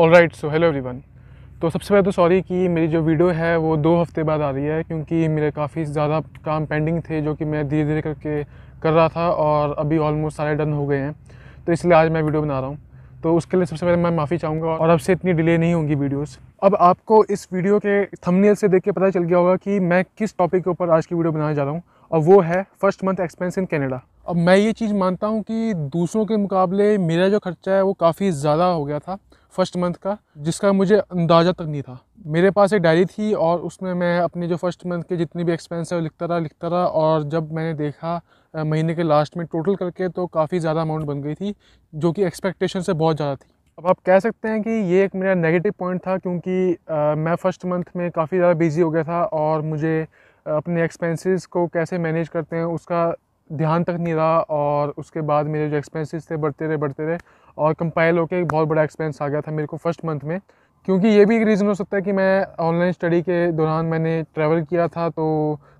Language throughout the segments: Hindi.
All right so hello everyone तो सबसे पहले तो सॉरी कि मेरी जो वीडियो है वो दो हफ्ते बाद आ रही है क्योंकि मेरे काफ़ी ज़्यादा काम पेंडिंग थे जो कि मैं धीरे धीरे करके कर रहा था और अभी ऑलमोस्ट सारे डन हो गए हैं तो इसलिए आज मैं वीडियो बना रहा हूँ तो उसके लिए सबसे पहले मैं माफ़ी चाहूँगा और अब से इतनी डिले नहीं होंगी वीडियोस अब आपको इस वीडियो के थंबनेल से देख के पता चल गया होगा कि मैं किस टॉपिक के ऊपर आज की वीडियो बनाने जा रहा हूँ और वो है first month expense in Canada अब मैं ये चीज़ मानता हूँ कि दूसरों के मुकाबले मेरा जो खर्चा है वो काफ़ी ज़्यादा हो गया था फर्स्ट मंथ का जिसका मुझे अंदाज़ा तक नहीं था मेरे पास एक डायरी थी और उसमें मैं अपने जो फर्स्ट मंथ के जितने भी एक्सपेंस है वो लिखता रहा लिखता रहा और जब मैंने देखा महीने के लास्ट में टोटल करके तो काफ़ी ज़्यादा अमाउंट बन गई थी जो कि एक्सपेक्टेशन से बहुत ज़्यादा थी अब आप कह सकते हैं कि ये एक मेरा नेगेटिव पॉइंट था क्योंकि आ, मैं फ़र्स्ट मंथ में काफ़ी ज़्यादा बिज़ी हो गया था और मुझे अपने एक्सपेंसेस को कैसे मैनेज करते हैं उसका ध्यान तक नहीं रहा और उसके बाद मेरे जो एक्सपेंसेस थे बढ़ते रहे बढ़ते रहे और कंपाइल होकर एक बहुत बड़ा एक्सपेंस आ गया था मेरे को फर्स्ट मंथ में क्योंकि ये भी एक रीज़न हो सकता है कि मैं ऑनलाइन स्टडी के दौरान मैंने ट्रैवल किया था तो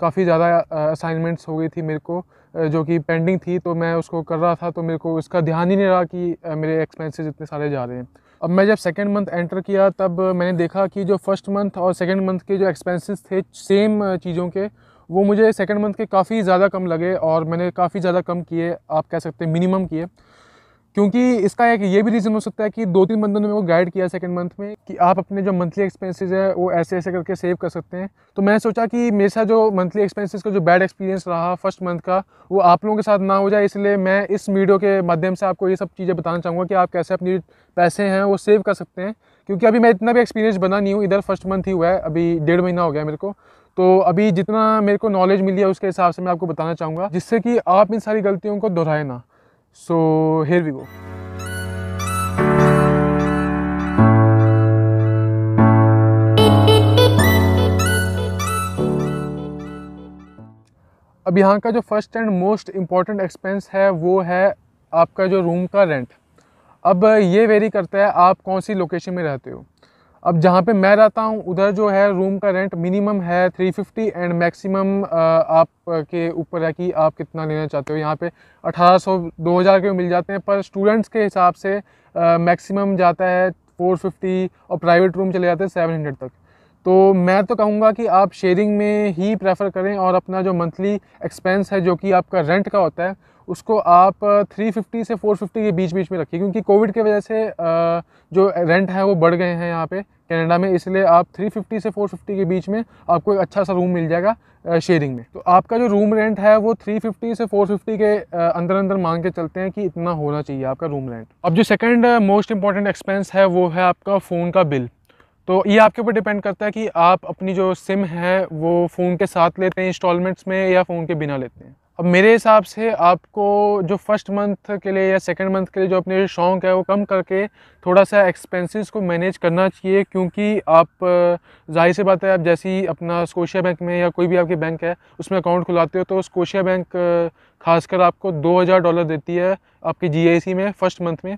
काफ़ी ज़्यादा असाइनमेंट्स हो गई थी मेरे को जो कि पेंडिंग थी तो मैं उसको कर रहा था तो मेरे को इसका ध्यान ही नहीं रहा कि मेरे एक्सपेंसेस इतने सारे जा रहे हैं अब मैं जब सेकेंड मंथ एंटर किया तब मैंने देखा कि जो फर्स्ट मंथ और सेकेंड मंथ के जो एक्सपेंसेस थे सेम चीज़ों के वो मुझे सेकेंड मंथ के काफ़ी ज़्यादा कम लगे और मैंने काफ़ी ज़्यादा कम किए आप कह सकते हैं मिनिमम किए क्योंकि इसका एक ये भी रीज़न हो सकता है कि दो तीन बंदों ने मेरे को गाइड किया सेकेंड मंथ में कि आप अपने जो मंथली एक्सपेंसेस है वो ऐसे ऐसे करके सेव कर सकते हैं तो मैं सोचा कि मेरे साथ जो मंथली एक्सपेंसेस का जो बैड एक्सपीरियंस रहा फर्स्ट मंथ का वो आप लोगों के साथ ना हो जाए इसलिए मैं इस वीडियो के माध्यम से आपको ये सब चीज़ें बताना चाहूँगा कि आप कैसे अपनी पैसे हैं वो सेव कर सकते हैं क्योंकि अभी मैं इतना भी एक्सपीरियंस बना नहीं हूँ इधर फर्स्ट मंथ ही हुआ है अभी डेढ़ महीना हो गया मेरे को तो अभी जितना मेरे को नॉलेज मिली है उसके हिसाब से मैं आपको बताना चाहूँगा जिससे कि आप इन सारी गलतियों को दोहराए ना So here we go. अब यहाँ का जो first and most important expense है वो है आपका जो रूम का रेंट अब ये वेरी करता है आप कौन सी लोकेशन में रहते हो अब जहाँ पे मैं रहता हूँ उधर जो है रूम का रेंट मिनिमम है 350 एंड मैक्सिमम के ऊपर है कि आप कितना लेना चाहते हो यहाँ पे 1800 2000 के मिल जाते हैं पर स्टूडेंट्स के हिसाब से मैक्सिमम जाता है 450 और प्राइवेट रूम चले जाते हैं 700 तक तो मैं तो कहूँगा कि आप शेयरिंग में ही प्रेफर करें और अपना जो मंथली एक्सपेंस है जो कि आपका रेंट का होता है उसको आप 350 से 450 के बीच बीच में रखिए क्योंकि कोविड की वजह से जो रेंट है वो बढ़ गए हैं यहाँ पे कनाडा में इसलिए आप 350 से 450 के बीच में आपको एक अच्छा सा रूम मिल जाएगा शेयरिंग में तो आपका जो रूम रेंट है वो 350 से 450 के अंदर अंदर मांग के चलते हैं कि इतना होना चाहिए आपका रूम रेंट अब जो सेकंड मोस्ट इंपॉर्टेंट एक्सपेंस है वो है आपका फ़ोन का बिल तो ये आपके ऊपर डिपेंड करता है कि आप अपनी जो सिम है वो फ़ोन के साथ लेते हैं इंस्टॉलमेंट्स में या फ़ोन के बिना लेते हैं अब मेरे हिसाब से आपको जो फर्स्ट मंथ के लिए या सेकंड मंथ के लिए जो अपने शौक है वो कम करके थोड़ा सा एक्सपेंसेस को मैनेज करना चाहिए क्योंकि आप जाहिर सी बात है आप जैसे ही अपना स्कोशिया बैंक में या कोई भी आपकी बैंक है उसमें अकाउंट खुलाते हो तो स्कोशिया बैंक खासकर आपको हज़ार डॉलर देती है आपकी जी में फ़र्स्ट मंथ में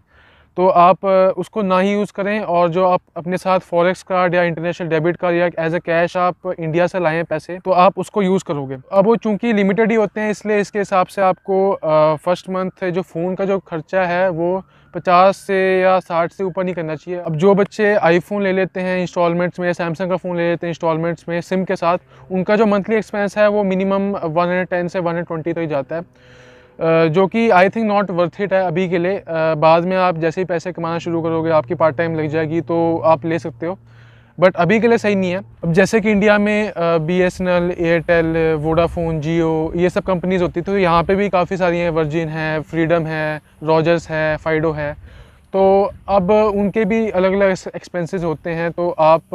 तो आप उसको ना ही यूज़ करें और जो आप अपने साथ फॉरेक्स कार्ड या इंटरनेशनल डेबिट कार्ड या एज अ कैश आप इंडिया से लाएँ पैसे तो आप उसको यूज़ करोगे अब वो चूँकि लिमिटेड ही होते हैं इसलिए इसके हिसाब से आपको फर्स्ट मंथ जो फ़ोन का जो खर्चा है वो पचास से या साठ से ऊपर नहीं करना चाहिए अब जो बच्चे आईफोन ले लेते हैं इंस्टॉलमेंट्स में या सैमसंग का फ़ोन ले लेते हैं इंस्टॉलमेंट्स में सिम के साथ उनका जो मंथली एक्सपेंस है वो मिनिमम वन से वन तक तो जाता है जो कि I think not worth it है अभी के लिए बाद में आप जैसे ही पैसे कमाना शुरू करोगे आपकी पार्ट टाइम लग जाएगी तो आप ले सकते हो बट अभी के लिए सही नहीं है अब जैसे कि इंडिया में B S N L Airtel Vodafone Jio ये सब कंपनीज़ होती तो यहाँ पे भी काफ़ी सारी हैं वर्जिन है फ्रीडम है रॉजर्स है फाइडो है तो अब उनके भी अलग अलग एक्सपेंसेस होते हैं तो आप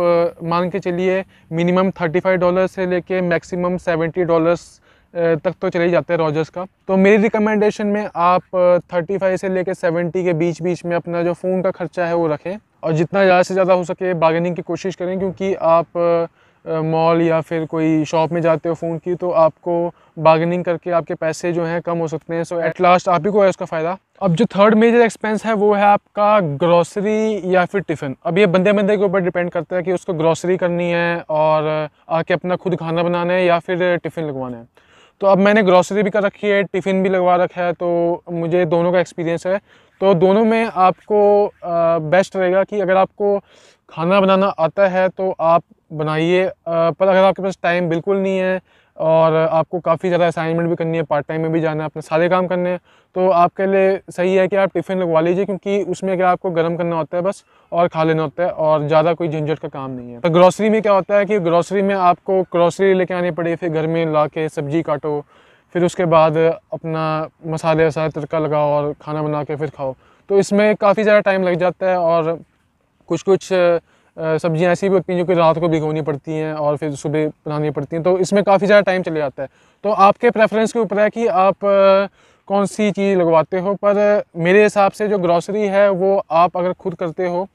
मान के चलिए मिनिमम थर्टी फाइव डॉलर से लेके मैक्सिमम सेवेंटी डॉलर्स तक तो चले जाते हैं रॉजर्स का तो मेरी रिकमेंडेशन में आप 35 से लेकर 70 के बीच बीच में अपना जो फ़ोन का खर्चा है वो रखें और जितना ज़्यादा से ज़्यादा हो सके बार्गेनिंग की कोशिश करें क्योंकि आप मॉल या फिर कोई शॉप में जाते हो फ़ोन की तो आपको बार्गेनिंग करके आपके पैसे जो हैं कम हो सकते हैं सो एट लास्ट आप ही को है उसका फ़ायदा अब जो थर्ड मेजर एक्सपेंस है वो है आपका ग्रॉसरी या फिर टिफ़िन अब ये बंदे बंदे के ऊपर डिपेंड करता है कि उसको ग्रॉसरी करनी है और आके अपना खुद खाना बनाना है या फिर टिफ़िन लगवाना है तो अब मैंने ग्रॉसरी भी कर रखी है टिफ़िन भी लगवा रखा है तो मुझे दोनों का एक्सपीरियंस है तो दोनों में आपको बेस्ट रहेगा कि अगर आपको खाना बनाना आता है तो आप बनाइए पर अगर आपके पास टाइम बिल्कुल नहीं है और आपको काफ़ी ज़्यादा असाइनमेंट भी करनी है पार्ट टाइम में भी जाना है अपने सारे काम करने हैं तो आपके लिए सही है कि आप टिफ़िन लगवा लीजिए क्योंकि उसमें क्या आपको गर्म करना होता है बस और खा लेना होता है और ज़्यादा कोई झंझट का काम नहीं है तो ग्रॉसरी में क्या होता है कि ग्रॉसरी में आपको ग्रॉसरी लेके आनी पड़ी फिर घर में ला के सब्जी काटो फिर उसके बाद अपना मसाले वसाले तड़का लगाओ और खाना बना के फिर खाओ तो इसमें काफ़ी ज़्यादा टाइम लग जाता है और कुछ कुछ सब्जियाँ ऐसी भी होती हैं जो कि रात को भिगोनी पड़ती हैं और फिर सुबह बनानी पड़ती हैं तो इसमें काफ़ी ज़्यादा टाइम चले जाता है तो आपके प्रेफरेंस के ऊपर है कि आप कौन सी चीज़ लगवाते हो पर मेरे हिसाब से जो ग्रॉसरी है वो आप अगर खुद करते हो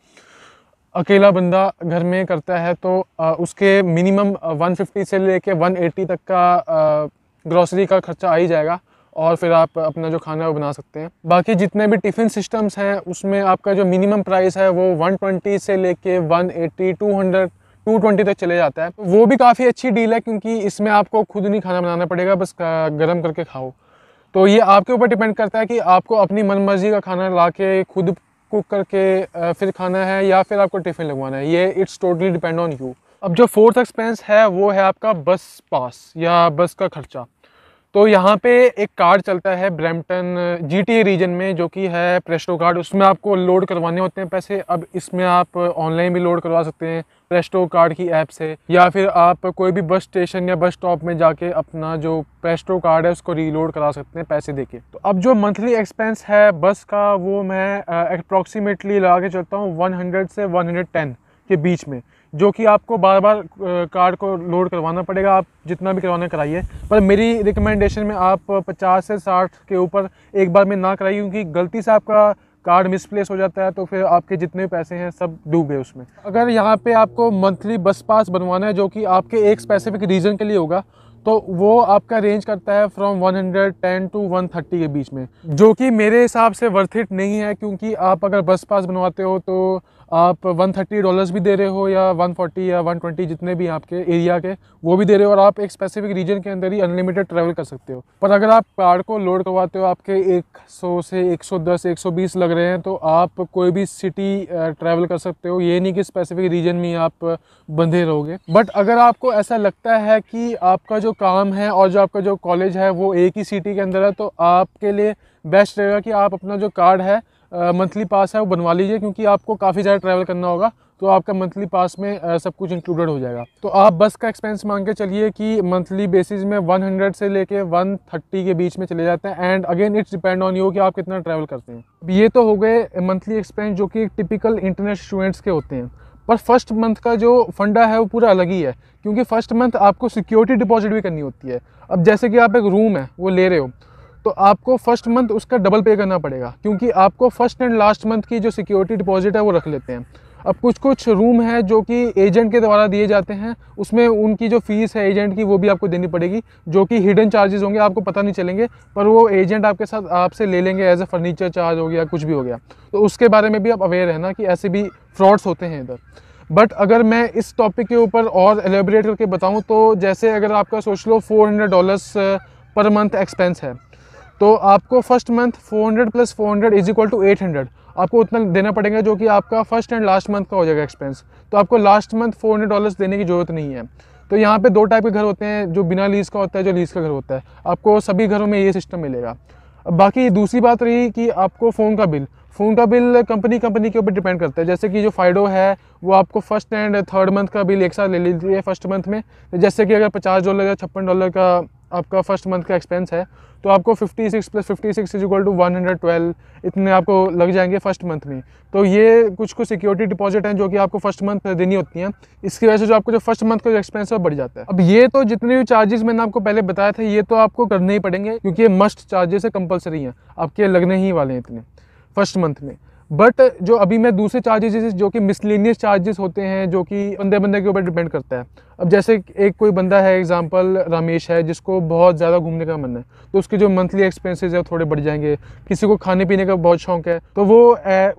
अकेला बंदा घर में करता है तो उसके मिनिमम 150 से लेके 180 तक का ग्रॉसरी का खर्चा आ ही जाएगा और फिर आप अपना जो खाना है वो बना सकते हैं बाकी जितने भी टिफ़िन सिस्टम्स हैं उसमें आपका जो मिनिमम प्राइस है वो 120 से लेके 180, 200 220 तक चले जाता है वो भी काफ़ी अच्छी डील है क्योंकि इसमें आपको खुद नहीं खाना बनाना पड़ेगा बस गर्म करके खाओ तो ये आपके ऊपर डिपेंड करता है कि आपको अपनी मन मर्जी का खाना ला के खुद कुक करके फिर खाना है या फिर आपको टिफ़िन लगवाना है ये it's totally depend on you अब जो फोर्थ एक्सपेंस है वो है आपका बस पास या बस का खर्चा तो यहाँ पे एक कार्ड चलता है ब्रैम्पटन जीटी रीजन में जो कि है प्रेस्टो कार्ड उसमें आपको लोड करवाने होते हैं पैसे अब इसमें आप ऑनलाइन भी लोड करवा सकते हैं प्रेस्टो कार्ड की ऐप से या फिर आप कोई भी बस स्टेशन या बस स्टॉप में जाके अपना जो प्रेस्टो कार्ड है उसको रीलोड करा सकते हैं पैसे दे तो अब जो मंथली एक्सपेंस है बस का वो मैं अप्रॉक्सीमेटली लगा के चलता हूँ वन से वन के बीच में जो कि आपको बार बार कार्ड को लोड करवाना पड़ेगा आप जितना भी करवाना कराइए पर मेरी रिकमेंडेशन में आप 50 से 60 के ऊपर एक बार में ना कराइए क्योंकि गलती से आपका कार्ड मिसप्लेस हो जाता है तो फिर आपके जितने पैसे हैं सब डूब गए उसमें अगर यहाँ पे आपको मंथली बस पास बनवाना है जो कि आपके एक स्पेसिफिक रीजन के लिए होगा तो वो आपका रेंज करता है फ्रॉम 110 टू 130 के बीच में जो कि मेरे हिसाब से वर्थ इट नहीं है क्योंकि आप अगर बस पास बनवाते हो तो आप 130 डॉलर्स भी दे रहे हो या 140 या 120 जितने भी आपके एरिया के वो भी दे रहे हो और आप एक स्पेसिफिक रीजन के अंदर ही अनलिमिटेड ट्रैवल कर सकते हो पर अगर आप कार्ड को लोड करवाते हो आपके 100 से 110 120 लग रहे हैं तो आप कोई भी सिटी ट्रैवल कर सकते हो ये नहीं कि स्पेसिफिक रीजन में आप बंधे रहोगे बट अगर आपको ऐसा लगता है कि आपका जो काम है और जो आपका जो कॉलेज है वो एक ही सिटी के अंदर है तो आपके लिए बेस्ट रहेगा कि आप अपना जो कार्ड है मंथली पास है वो बनवा लीजिए क्योंकि आपको काफ़ी ज़्यादा ट्रैवल करना होगा तो आपका मंथली पास में सब कुछ इंक्लूडेड हो जाएगा तो आप बस का एक्सपेंस मांग के चलिए कि मंथली बेसिस में 100 से लेके 130 के बीच में चले जाते हैं and again it's depend on you कि आप कितना ट्रैवल करते हैं अब ये तो हो गए मंथली एक्सपेंस जो कि टिपिकल इंटरनेट स्टूडेंट्स के होते हैं पर फर्स्ट मंथ का जो फंडा है वो पूरा अलग ही है क्योंकि फर्स्ट मंथ आपको सिक्योरिटी डिपॉजिट भी करनी होती है अब जैसे कि आप एक रूम है वो ले रहे हो तो आपको फर्स्ट मंथ उसका डबल पे करना पड़ेगा क्योंकि आपको फर्स्ट एंड लास्ट मंथ की जो सिक्योरिटी डिपॉजिट है वो रख लेते हैं अब कुछ कुछ रूम है जो कि एजेंट के द्वारा दिए जाते हैं उसमें उनकी जो फीस है एजेंट की वो भी आपको देनी पड़ेगी जो कि हिडन चार्जेस होंगे आपको पता नहीं चलेंगे पर वो एजेंट आपके साथ आपसे ले लेंगे एज ए फर्नीचर चार्ज हो गया कुछ भी हो गया तो उसके बारे में भी आप अवेयर रहना कि ऐसे भी फ्रॉड्स होते हैं इधर बट अगर मैं इस टॉपिक के ऊपर और एलेबरेट करके बताऊँ तो जैसे अगर आपका सोच लो four hundred dollars per month expense है तो आपको first month 400 plus 400 hundred is equal to eight आपको उतना देना पड़ेगा जो कि आपका फर्स्ट एंड लास्ट मंथ का हो जाएगा एक्सपेंस तो आपको last month four hundred dollars देने की ज़रूरत नहीं है तो यहाँ पे दो टाइप के घर होते हैं जो बिना लीज़ का होता है जो लीज़ का घर होता है आपको सभी घरों में ये सिस्टम मिलेगा बाकी दूसरी बात रही कि आपको फ़ोन का बिल फ़ोन का बिल कंपनी कंपनी के ऊपर डिपेंड करता है जैसे कि जो फाइडो है वो आपको फर्स्ट एंड थर्ड मंथ का बिल एक साथ ले लीजिए फर्स्ट मंथ में जैसे कि अगर पचास डॉलर या छप्पन डॉलर का आपका फर्स्ट मंथ का एक्सपेंस है तो आपको 56 six plus fifty six is equal to one इतने आपको लग जाएंगे फर्स्ट मंथ में तो ये कुछ कुछ सिक्योरिटी डिपॉजिट हैं जो कि आपको फर्स्ट मंथ देनी होती हैं इसकी वजह से जो आपको जो फर्स्ट मंथ का जो एक्सपेंस है बढ़ जाता है अब ये तो जितने भी चार्जेस मैंने आपको पहले बताया था ये तो आपको करने ही पड़ेंगे क्योंकि ये मस्ट चार्जेस है कंपलसरी हैं आपके लगने ही वाले हैं इतने फर्स्ट मंथ में बट जो अभी मैं दूसरे चार्जेस जो कि मिसलिनियस चार्जेस होते हैं जो कि बंदे बंदे के ऊपर डिपेंड करता है अब जैसे एक कोई बंदा है एग्जांपल रमेश है जिसको बहुत ज़्यादा घूमने का मन है तो उसके जो मंथली एक्सपेंसेस है थोड़े बढ़ जाएंगे किसी को खाने पीने का बहुत शौक है तो वो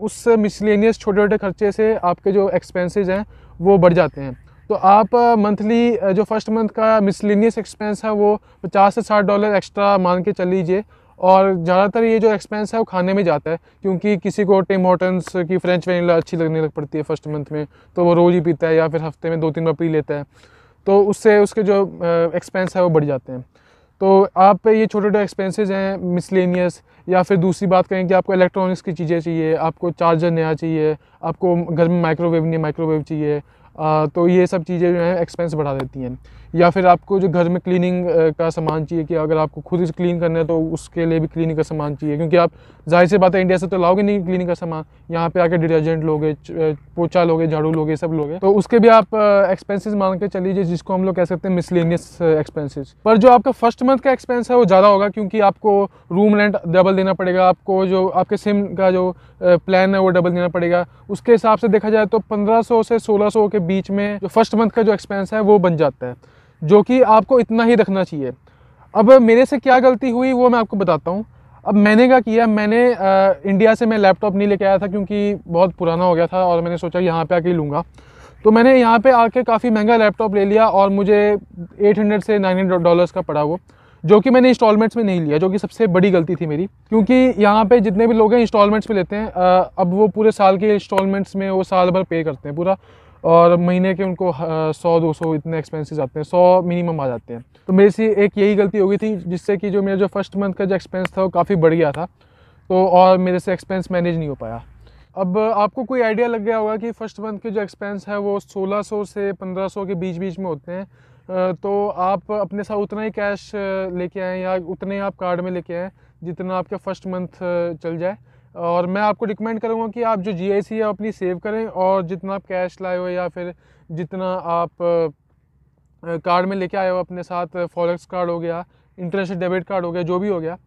उस मिसलिनियस छोटे छोटे खर्चे से आपके जो एक्सपेंसिज हैं वो बढ़ जाते हैं तो आप मंथली जो फर्स्ट मंथ का मिसलिनियस एक्सपेंस है वो पचास से साठ डॉलर एक्स्ट्रा मान के चल लीजिए और ज़्यादातर ये जो एक्सपेंस है वो खाने में जाता है क्योंकि किसी को टिम हॉटन्स की फ़्रेंच वनीला अच्छी लगने लग पड़ती है फर्स्ट मंथ में तो वो रोज़ ही पीता है या फिर हफ्ते में दो तीन बार पी लेता है तो उससे उसके जो एक्सपेंस है वो बढ़ जाते हैं तो आप ये छोटे छोटे एक्सपेंसेस हैं मिसलेनियस या फिर दूसरी बात करें कि आपको इलेक्ट्रॉनिक्स की चीज़ें चाहिए आपको चार्जर नया चाहिए आपको घर में माइक्रोवेव नहीं माइक्रोवेव चाहिए तो ये सब चीज़ें जो हैं एक्सपेंस बढ़ा देती हैं या फिर आपको जो घर में क्लीनिंग का सामान चाहिए कि अगर आपको खुद से क्लीन करना है तो उसके लिए भी क्लीनिंग का सामान चाहिए क्योंकि आप जाहिर सी बात है इंडिया से तो लाओगे नहीं क्लीनिंग का सामान यहाँ पे आके डिटर्जेंट लोगे पोचा लोगे झाड़ू लोगे सब लोगे तो उसके भी आप एक्सपेंसिस मान के चलिए जिसको हम लोग कह सकते हैं मिसलिनियस एक्सपेंसिस पर जो आपका फर्स्ट मंथ का एक्सपेंस है वो ज़्यादा होगा क्योंकि आपको रूम रेंट डबल देना पड़ेगा आपको जो आपके सिम का जो प्लान है वो डबल देना पड़ेगा उसके हिसाब से देखा जाए तो पंद्रह से सोलह के बीच में जो फर्स्ट मंथ का जो एक्सपेंस है वो बन जाता है जो कि आपको इतना ही रखना चाहिए अब मेरे से क्या गलती हुई वो मैं आपको बताता हूँ अब मैंने क्या किया मैंने आ, इंडिया से मैं लैपटॉप नहीं लेके आया था क्योंकि बहुत पुराना हो गया था और मैंने सोचा यहाँ पे आके लूँगा तो मैंने यहाँ पे आके काफ़ी महंगा लैपटॉप ले लिया और मुझे 800 से 900 डॉलर्स का पड़ा वो जो कि मैंने इंस्टॉलमेंट्स में नहीं लिया जो कि सबसे बड़ी गलती थी मेरी क्योंकि यहाँ पे जितने भी लोग हैं इंस्टॉलमेंट्स में लेते हैं अब वो पूरे साल के इंस्टॉलमेंट्स में वो साल भर पे करते हैं पूरा और महीने के उनको सौ दो सौ इतने एक्सपेंसेस आते हैं सौ मिनिमम आ जाते हैं तो मेरे से एक यही गलती हो गई थी जिससे कि जो मेरा जो फर्स्ट मंथ का जो एक्सपेंस था वो काफ़ी बढ़ गया था तो और मेरे से एक्सपेंस मैनेज नहीं हो पाया अब आपको कोई आइडिया लग गया होगा कि फ़र्स्ट मंथ के जो एक्सपेंस है वो सौ से सौ के बीच बीच में होते हैं तो आप अपने साथ उतना ही कैश लेके आएँ या उतने आप कार्ड में लेके आएँ जितना आपका फ़र्स्ट मंथ चल जाए और मैं आपको रिकमेंड करूँगा कि आप जो जी आई सी है अपनी सेव करें और जितना आप कैश लाए हो या फिर जितना आप कार्ड में लेके आए हो अपने साथ फॉरेक्स कार्ड हो गया इंटरनेशनल डेबिट कार्ड हो गया जो भी हो गया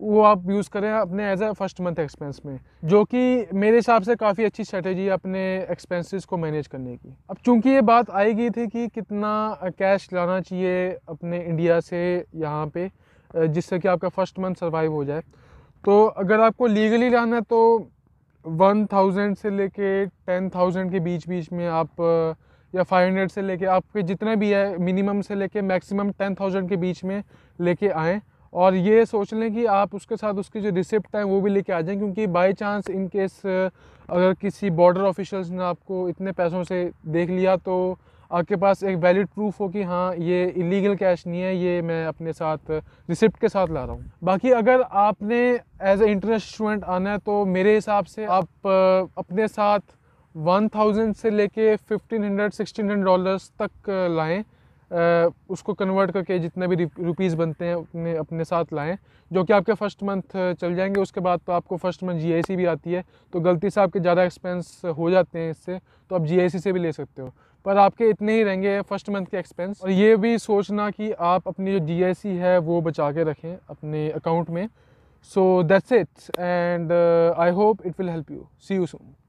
वो आप यूज़ करें अपने as a first month expense में जो कि मेरे हिसाब से काफ़ी अच्छी स्ट्रेटेजी है अपने एक्सपेंसेस को मैनेज करने की अब चूंकि ये बात आई गई थी कि कितना कैश लाना चाहिए अपने इंडिया से यहाँ पे जिससे कि आपका फर्स्ट मंथ सर्वाइव हो जाए तो अगर आपको लीगली लाना तो वन थाउजेंड से लेके टेन थाउजेंड के बीच बीच में आप या फाइव हंड्रेड से लेके आपके जितने भी है मिनिमम से लेके मैक्सिमम टेन थाउजेंड के बीच में लेके आएँ और ये सोच लें कि आप उसके साथ उसकी जो रिसिप्ट है वो भी लेके आ जाएं क्योंकि बाय चांस इन केस अगर किसी बॉर्डर ऑफिशल्स ने आपको इतने पैसों से देख लिया तो आपके पास एक वैलिड प्रूफ हो कि हाँ ये इलीगल कैश नहीं है ये मैं अपने साथ रिसिप्ट के साथ ला रहा हूँ बाकी अगर आपने एज ए इंटरनेशनल स्टूडेंट आना है तो मेरे हिसाब से आप अपने साथ वन थाउजेंड से लेके fifteen hundred sixteen hundred dollars तक लाएँ उसको कन्वर्ट करके जितने भी रुपीज़ बनते हैं अपने अपने साथ लाएं जो कि आपके फ़र्स्ट मंथ चल जाएंगे उसके बाद तो आपको फ़र्स्ट मंथ जीआईसी भी आती है तो गलती से आपके ज़्यादा एक्सपेंस हो जाते हैं इससे तो आप जीआईसी से भी ले सकते हो पर आपके इतने ही रहेंगे फर्स्ट मंथ के एक्सपेंस और ये भी सोचना कि आप अपनी जो जी e है वो बचा के रखें अपने अकाउंट में so that's it and I hope it will help you see you soon